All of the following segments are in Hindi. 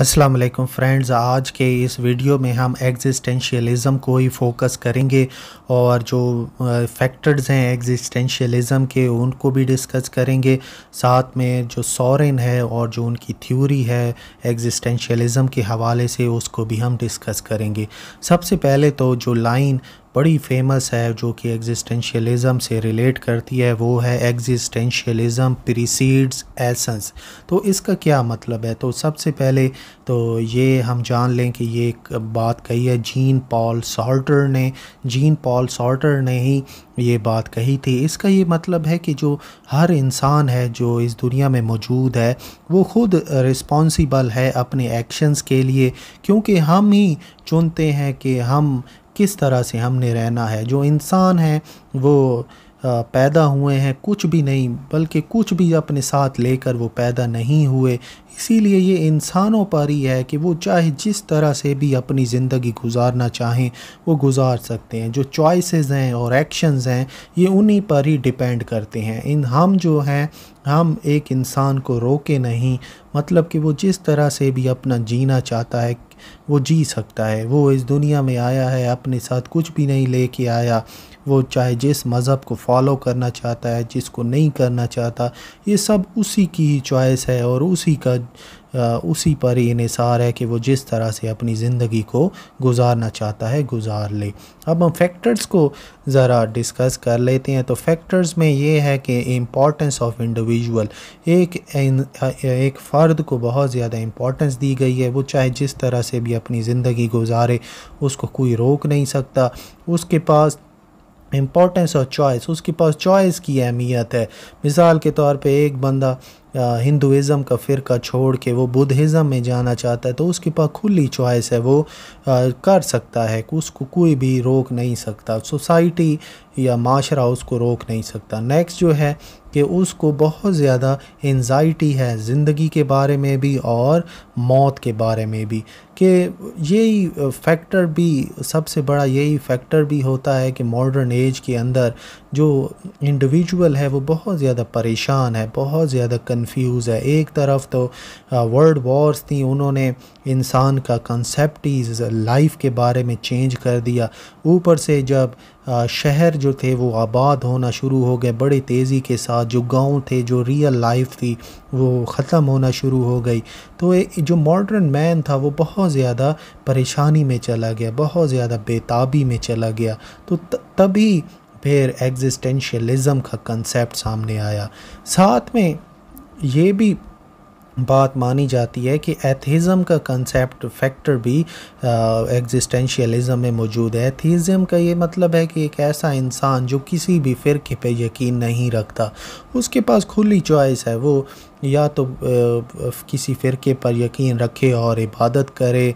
अस्सलाम वालेकुम फ्रेंड्स आज के इस वीडियो में हम एग्जिस्टेंशियलिज़म को ही फोकस करेंगे और जो फैक्टर्स हैं एग्जिस्टेंशियलिज़म के उनको भी डिस्कस करेंगे साथ में जो सॉरेन है और जो उनकी थ्योरी है एग्जिस्टेंशियलिज़म के हवाले से उसको भी हम डिस्कस करेंगे सबसे पहले तो जो लाइन बड़ी फेमस है जो कि एग्जिस्टेंशियलिज्म से रिलेट करती है वो है एग्जिस्टेंशियलिज्म प्रीसीड्स एसेंस तो इसका क्या मतलब है तो सबसे पहले तो ये हम जान लें कि ये एक बात कही है जीन पॉल सॉल्टर ने जीन पॉल सॉल्टर ने ही ये बात कही थी इसका ये मतलब है कि जो हर इंसान है जो इस दुनिया में मौजूद है वो ख़ुद रिस्पॉन्सिबल है अपने एक्शंस के लिए क्योंकि हम ही चुनते हैं कि हम किस तरह से हमने रहना है जो इंसान हैं वो पैदा हुए हैं कुछ भी नहीं बल्कि कुछ भी अपने साथ लेकर वो पैदा नहीं हुए इसीलिए ये इंसानों पर ही है कि वो चाहे जिस तरह से भी अपनी ज़िंदगी गुजारना चाहें वो गुजार सकते हैं जो चॉइसेस हैं और एक्शंस हैं ये उन्हीं पर ही डिपेंड करते हैं इन हम जो हैं हम एक इंसान को रोके नहीं मतलब कि वो जिस तरह से भी अपना जीना चाहता है वो जी सकता है वो इस दुनिया में आया है अपने साथ कुछ भी नहीं लेके आया वो चाहे जिस मज़हब को फॉलो करना चाहता है जिसको नहीं करना चाहता ये सब उसी की ही चॉइस है और उसी का उसी पर ही इसार है कि वो जिस तरह से अपनी ज़िंदगी को गुजारना चाहता है गुजार ले अब हम फैक्टर्स को ज़रा डिस्कस कर लेते हैं तो फैक्टर्स में ये है कि इम्पॉर्टेंस ऑफ इंडिविजुअल एक एक फ़र्द को बहुत ज़्यादा इम्पॉर्टेंस दी गई है वो चाहे जिस तरह से भी अपनी ज़िंदगी गुजारे उसको कोई रोक नहीं सकता उसके पास इम्पॉर्टेंस और चॉइस उसके पास चॉइस की अहमियत है मिसाल के तौर पे एक बंदा हिंदुज़म का फ़िरका छोड़ के वो बुद्धिज़म में जाना चाहता है तो उसके पास खुली चॉइस है वो कर सकता है उसको कोई भी रोक नहीं सकता सोसाइटी या माशरा उसको रोक नहीं सकता नेक्स्ट जो है कि उसको बहुत ज़्यादा एनजाइटी है ज़िंदगी के बारे में भी और मौत के बारे में भी कि यही फैक्टर भी सबसे बड़ा यही फैक्टर भी होता है कि मॉडर्न एज के अंदर जो इंडिविजुअल है वो बहुत ज़्यादा परेशान है बहुत ज़्यादा कंफ्यूज है एक तरफ तो वर्ल्ड वॉर्स थी उन्होंने इंसान का कंसेप्ट लाइफ के बारे में चेंज कर दिया ऊपर से जब शहर जो थे वो आबाद होना शुरू हो गए बड़ी तेज़ी के साथ जो गांव थे जो रियल लाइफ थी वो ख़त्म होना शुरू हो गई तो जो मॉडर्न मैन था वो बहुत ज़्यादा परेशानी में चला गया बहुत ज़्यादा बेताबी में चला गया तो तभी फिर एग्जिस्टेंशलिज़म का कंसेप्ट सामने आया साथ में ये भी बात मानी जाती है कि एथिज़म का कंसेप्ट फैक्टर भी एग्जिस्टेंशियलिज़म में मौजूद है एथिज़म का ये मतलब है कि एक ऐसा इंसान जो किसी भी फ़िरके पे यकीन नहीं रखता उसके पास खुली चॉइस है वो या तो आ, किसी फ़िरके पर यकीन रखे और इबादत करे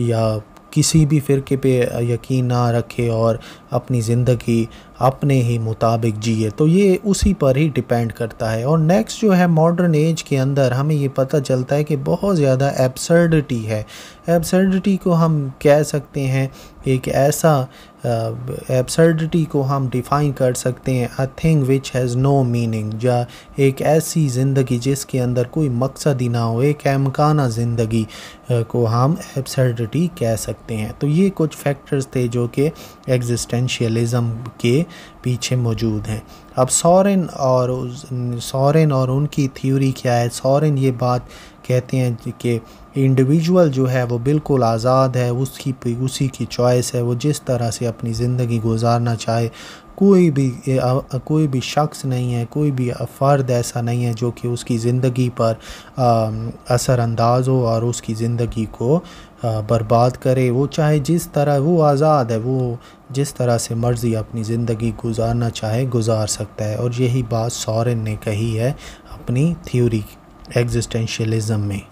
या किसी भी फ़िरके पे यकीन ना रखे और अपनी ज़िंदगी अपने ही मुताबिक जिए तो ये उसी पर ही डिपेंड करता है और नेक्स्ट जो है मॉडर्न एज के अंदर हमें ये पता चलता है कि बहुत ज़्यादा एब्सर्डिटी है एब्सर्डिटी को हम कह सकते हैं एक ऐसा एब्सर्डिटी को हम डिफ़ाइन कर सकते हैं a thing which has no meaning या एक ऐसी ज़िंदगी जिसके अंदर कोई मकसद ही ना हो एक एमकाना ज़िंदगी को हम एब्सर्डिटी कह सकते हैं तो ये कुछ फैक्टर्स थे जो कि एग्जिस्टेंशियलिज़म के पीछे मौजूद हैं अब सॉरेन और सॉरेन और उनकी थ्योरी क्या है सॉरेन ये बात कहते हैं कि इंडिविजुअल जो है वो बिल्कुल आज़ाद है उसकी उसी की चॉइस है वो जिस तरह से अपनी ज़िंदगी गुजारना चाहे कोई भी कोई भी शख्स नहीं है कोई भी फ़र्द ऐसा नहीं है जो कि उसकी ज़िंदगी पर असरानंदाज हो और उसकी ज़िंदगी को बर्बाद करे वो चाहे जिस तरह वो आज़ाद है वो जिस तरह से मर्ज़ी अपनी ज़िंदगी गुजारना चाहे गुजार सकता है और यही बात सौरन ने कही है अपनी थ्योरी एग्जिस्टेंशलिज्म में